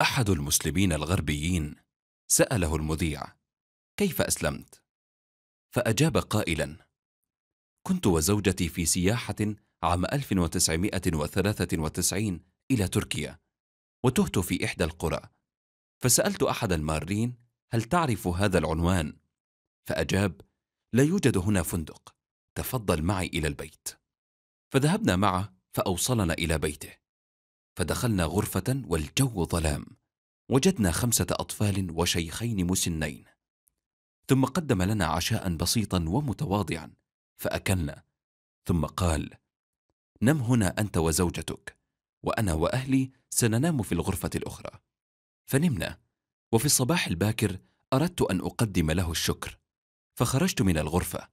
أحد المسلمين الغربيين سأله المذيع: كيف أسلمت؟ فأجاب قائلا: كنت وزوجتي في سياحة عام 1993 إلى تركيا، وتهت في إحدى القرى، فسألت أحد المارين: هل تعرف هذا العنوان؟ فأجاب: لا يوجد هنا فندق، تفضل معي إلى البيت. فذهبنا معه فأوصلنا إلى بيته. فدخلنا غرفة والجو ظلام وجدنا خمسة أطفال وشيخين مسنين ثم قدم لنا عشاء بسيطا ومتواضعا فأكلنا ثم قال نم هنا أنت وزوجتك وأنا وأهلي سننام في الغرفة الأخرى فنمنا وفي الصباح الباكر أردت أن أقدم له الشكر فخرجت من الغرفة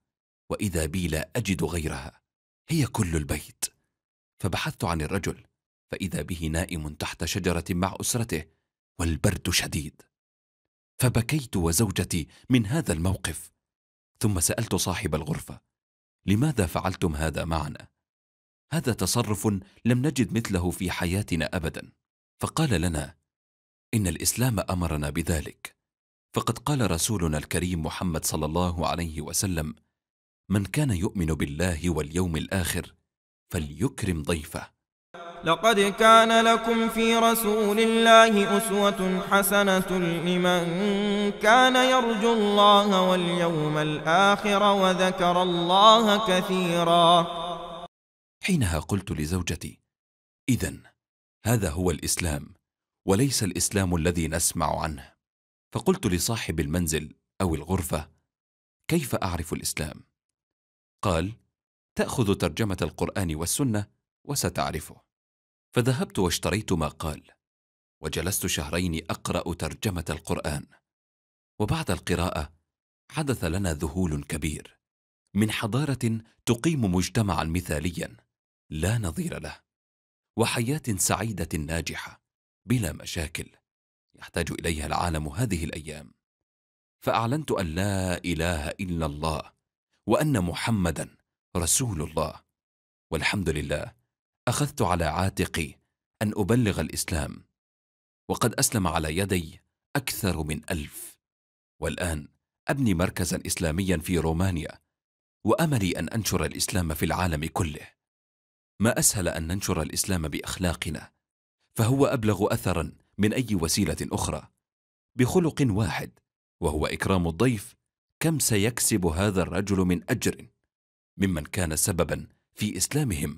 وإذا بي لا أجد غيرها هي كل البيت فبحثت عن الرجل فإذا به نائم تحت شجرة مع أسرته والبرد شديد فبكيت وزوجتي من هذا الموقف ثم سألت صاحب الغرفة لماذا فعلتم هذا معنا؟ هذا تصرف لم نجد مثله في حياتنا أبدا فقال لنا إن الإسلام أمرنا بذلك فقد قال رسولنا الكريم محمد صلى الله عليه وسلم من كان يؤمن بالله واليوم الآخر فليكرم ضيفه لقد كان لكم في رسول الله أسوة حسنة لمن كان يرجو الله واليوم الآخر وذكر الله كثيرا حينها قلت لزوجتي إذا هذا هو الإسلام وليس الإسلام الذي نسمع عنه فقلت لصاحب المنزل أو الغرفة كيف أعرف الإسلام؟ قال تأخذ ترجمة القرآن والسنة وستعرفه فذهبت واشتريت ما قال وجلست شهرين اقرا ترجمه القران وبعد القراءه حدث لنا ذهول كبير من حضاره تقيم مجتمعا مثاليا لا نظير له وحياه سعيده ناجحه بلا مشاكل يحتاج اليها العالم هذه الايام فاعلنت ان لا اله الا الله وان محمدا رسول الله والحمد لله اخذت على عاتقي ان ابلغ الاسلام وقد اسلم على يدي اكثر من الف والان ابني مركزا اسلاميا في رومانيا واملي ان انشر الاسلام في العالم كله ما اسهل ان ننشر الاسلام باخلاقنا فهو ابلغ اثرا من اي وسيله اخرى بخلق واحد وهو اكرام الضيف كم سيكسب هذا الرجل من اجر ممن كان سببا في اسلامهم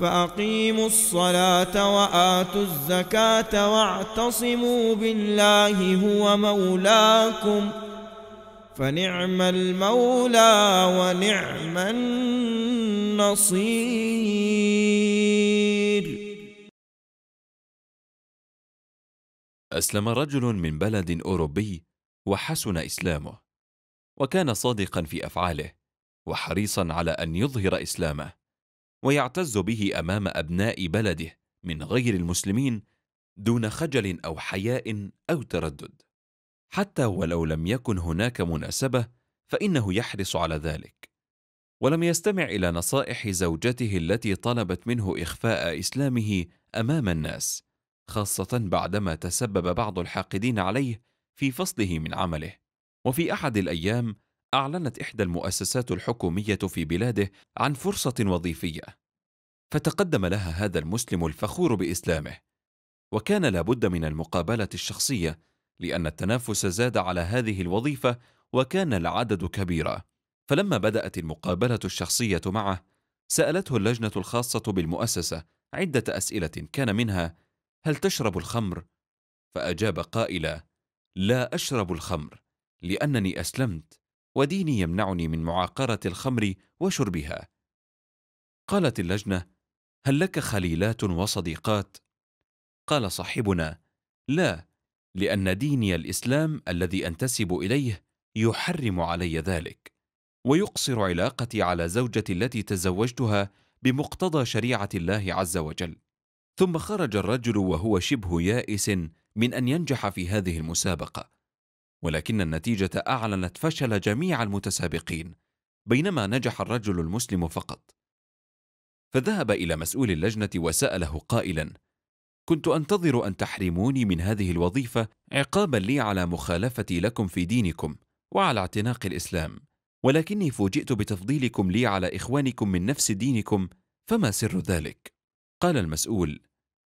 فأقيموا الصلاة وآتوا الزكاة واعتصموا بالله هو مولاكم فنعم المولى ونعم النصير أسلم رجل من بلد أوروبي وحسن إسلامه وكان صادقا في أفعاله وحريصا على أن يظهر إسلامه ويعتز به امام ابناء بلده من غير المسلمين دون خجل او حياء او تردد حتى ولو لم يكن هناك مناسبه فانه يحرص على ذلك ولم يستمع الى نصائح زوجته التي طلبت منه اخفاء اسلامه امام الناس خاصه بعدما تسبب بعض الحاقدين عليه في فصله من عمله وفي احد الايام اعلنت احدى المؤسسات الحكوميه في بلاده عن فرصه وظيفيه فتقدم لها هذا المسلم الفخور باسلامه وكان لابد من المقابله الشخصيه لان التنافس زاد على هذه الوظيفه وكان العدد كبيرا فلما بدات المقابله الشخصيه معه سالته اللجنه الخاصه بالمؤسسه عده اسئله كان منها هل تشرب الخمر فاجاب قائلا لا اشرب الخمر لانني اسلمت وديني يمنعني من معاقره الخمر وشربها قالت اللجنه هل لك خليلات وصديقات قال صاحبنا لا لان ديني الاسلام الذي انتسب اليه يحرم علي ذلك ويقصر علاقتي على زوجتي التي تزوجتها بمقتضى شريعه الله عز وجل ثم خرج الرجل وهو شبه يائس من ان ينجح في هذه المسابقه ولكن النتيجه اعلنت فشل جميع المتسابقين بينما نجح الرجل المسلم فقط فذهب إلى مسؤول اللجنة وسأله قائلا كنت أنتظر أن تحرموني من هذه الوظيفة عقابا لي على مخالفتي لكم في دينكم وعلى اعتناق الإسلام ولكني فوجئت بتفضيلكم لي على إخوانكم من نفس دينكم فما سر ذلك؟ قال المسؤول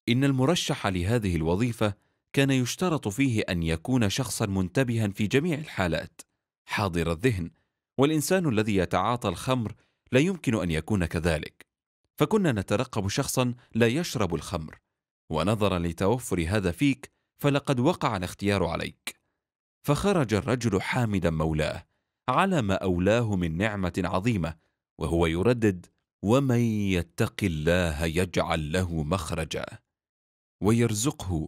إن المرشح لهذه الوظيفة كان يشترط فيه أن يكون شخصا منتبها في جميع الحالات حاضر الذهن والإنسان الذي يتعاطى الخمر لا يمكن أن يكون كذلك فكنا نترقب شخصا لا يشرب الخمر ونظرا لتوفر هذا فيك فلقد وقع الاختيار عليك فخرج الرجل حامدا مولاه على ما اولاه من نعمه عظيمه وهو يردد ومن يتق الله يجعل له مخرجا ويرزقه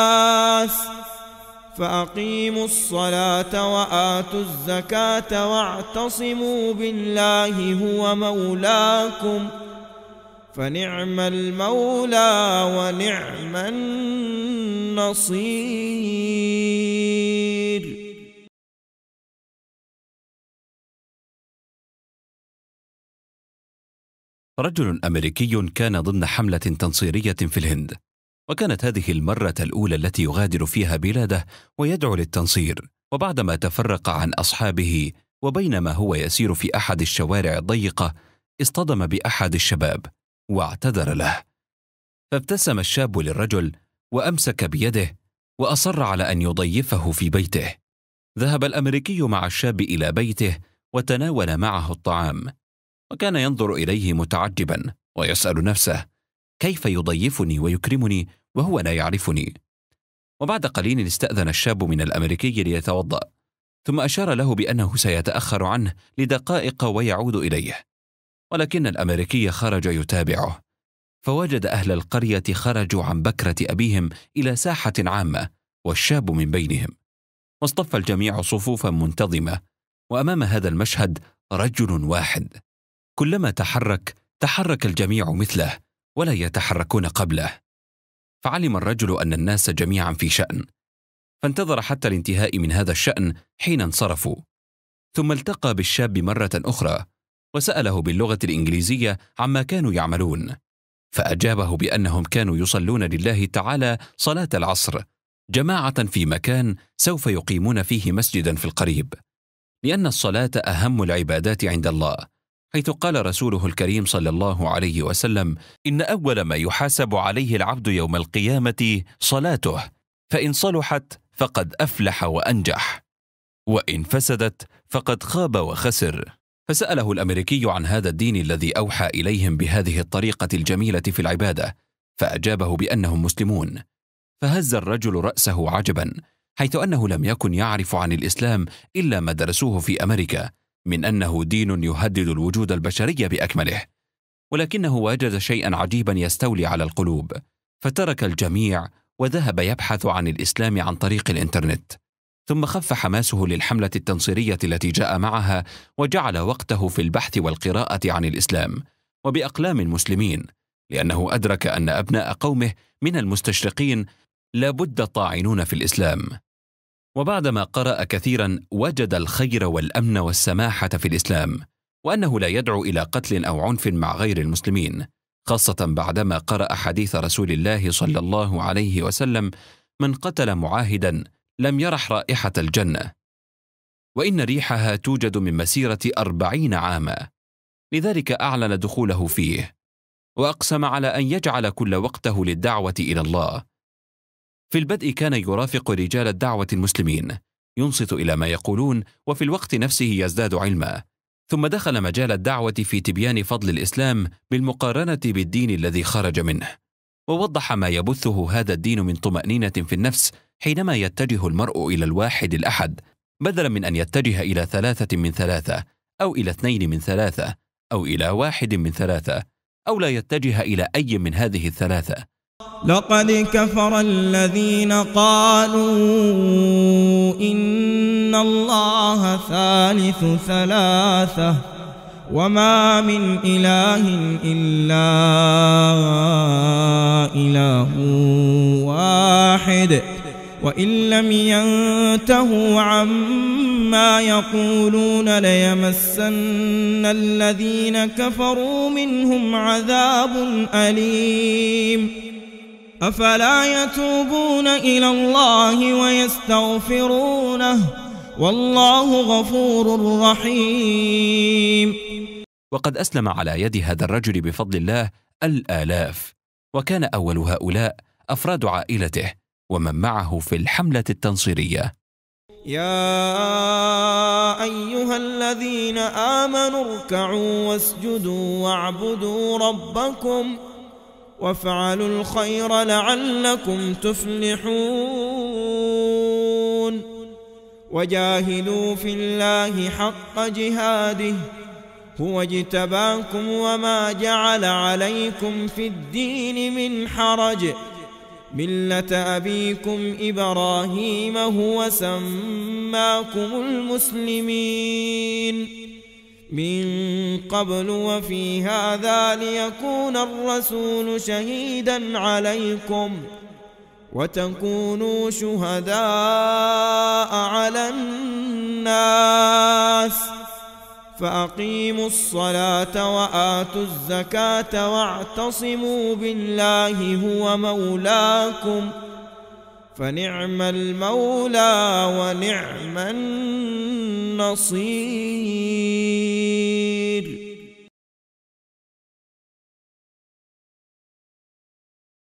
فأقيموا الصلاة وآتوا الزكاة واعتصموا بالله هو مولاكم فنعم المولى ونعم النصير رجل أمريكي كان ضمن حملة تنصيرية في الهند وكانت هذه المرة الأولى التي يغادر فيها بلاده ويدعو للتنصير وبعدما تفرق عن أصحابه وبينما هو يسير في أحد الشوارع الضيقة اصطدم بأحد الشباب واعتذر له فابتسم الشاب للرجل وأمسك بيده وأصر على أن يضيفه في بيته ذهب الأمريكي مع الشاب إلى بيته وتناول معه الطعام وكان ينظر إليه متعجبا ويسأل نفسه كيف يضيفني ويكرمني وهو لا يعرفني وبعد قليل استأذن الشاب من الأمريكي ليتوضأ ثم أشار له بأنه سيتأخر عنه لدقائق ويعود إليه ولكن الأمريكي خرج يتابعه فوجد أهل القرية خرجوا عن بكرة أبيهم إلى ساحة عامة والشاب من بينهم واصطف الجميع صفوفا منتظمة وأمام هذا المشهد رجل واحد كلما تحرك تحرك الجميع مثله ولا يتحركون قبله فعلم الرجل ان الناس جميعا في شان فانتظر حتى الانتهاء من هذا الشان حين انصرفوا ثم التقى بالشاب مره اخرى وساله باللغه الانجليزيه عما كانوا يعملون فاجابه بانهم كانوا يصلون لله تعالى صلاه العصر جماعه في مكان سوف يقيمون فيه مسجدا في القريب لان الصلاه اهم العبادات عند الله حيث قال رسوله الكريم صلى الله عليه وسلم ان اول ما يحاسب عليه العبد يوم القيامه صلاته فان صلحت فقد افلح وانجح وان فسدت فقد خاب وخسر فساله الامريكي عن هذا الدين الذي اوحى اليهم بهذه الطريقه الجميله في العباده فاجابه بانهم مسلمون فهز الرجل راسه عجبا حيث انه لم يكن يعرف عن الاسلام الا ما درسوه في امريكا من انه دين يهدد الوجود البشري باكمله ولكنه وجد شيئا عجيبا يستولي على القلوب فترك الجميع وذهب يبحث عن الاسلام عن طريق الانترنت ثم خف حماسه للحمله التنصيريه التي جاء معها وجعل وقته في البحث والقراءه عن الاسلام وباقلام المسلمين لانه ادرك ان ابناء قومه من المستشرقين لابد طاعنون في الاسلام وبعدما قرأ كثيرا وجد الخير والأمن والسماحة في الإسلام وأنه لا يدعو إلى قتل أو عنف مع غير المسلمين خاصة بعدما قرأ حديث رسول الله صلى الله عليه وسلم من قتل معاهدا لم يرح رائحة الجنة وإن ريحها توجد من مسيرة أربعين عاما لذلك أعلن دخوله فيه وأقسم على أن يجعل كل وقته للدعوة إلى الله في البدء كان يرافق رجال الدعوة المسلمين ينصت إلى ما يقولون وفي الوقت نفسه يزداد علما ثم دخل مجال الدعوة في تبيان فضل الإسلام بالمقارنة بالدين الذي خرج منه ووضح ما يبثه هذا الدين من طمأنينة في النفس حينما يتجه المرء إلى الواحد الأحد بدلا من أن يتجه إلى ثلاثة من ثلاثة أو إلى اثنين من ثلاثة أو إلى واحد من ثلاثة أو لا يتجه إلى أي من هذه الثلاثة لقد كفر الذين قالوا إن الله ثالث ثلاثة وما من إله إلا إله واحد وإن لم ينتهوا عما يقولون ليمسن الذين كفروا منهم عذاب أليم أفلا يتوبون إلى الله ويستغفرونه والله غفور رحيم وقد أسلم على يد هذا الرجل بفضل الله الآلاف وكان أول هؤلاء أفراد عائلته ومن معه في الحملة التنصيرية يا أيها الذين آمنوا اركعوا واسجدوا واعبدوا ربكم وافعلوا الخير لعلكم تفلحون وجاهدوا في الله حق جهاده هو اجتباكم وما جعل عليكم في الدين من حرج ملة أبيكم إبراهيم هو سماكم المسلمين من قبل وفي هذا ليكون الرسول شهيدا عليكم وتكونوا شهداء على الناس فأقيموا الصلاة وآتوا الزكاة واعتصموا بالله هو مولاكم ۖ فنعم المولى ونعم النصير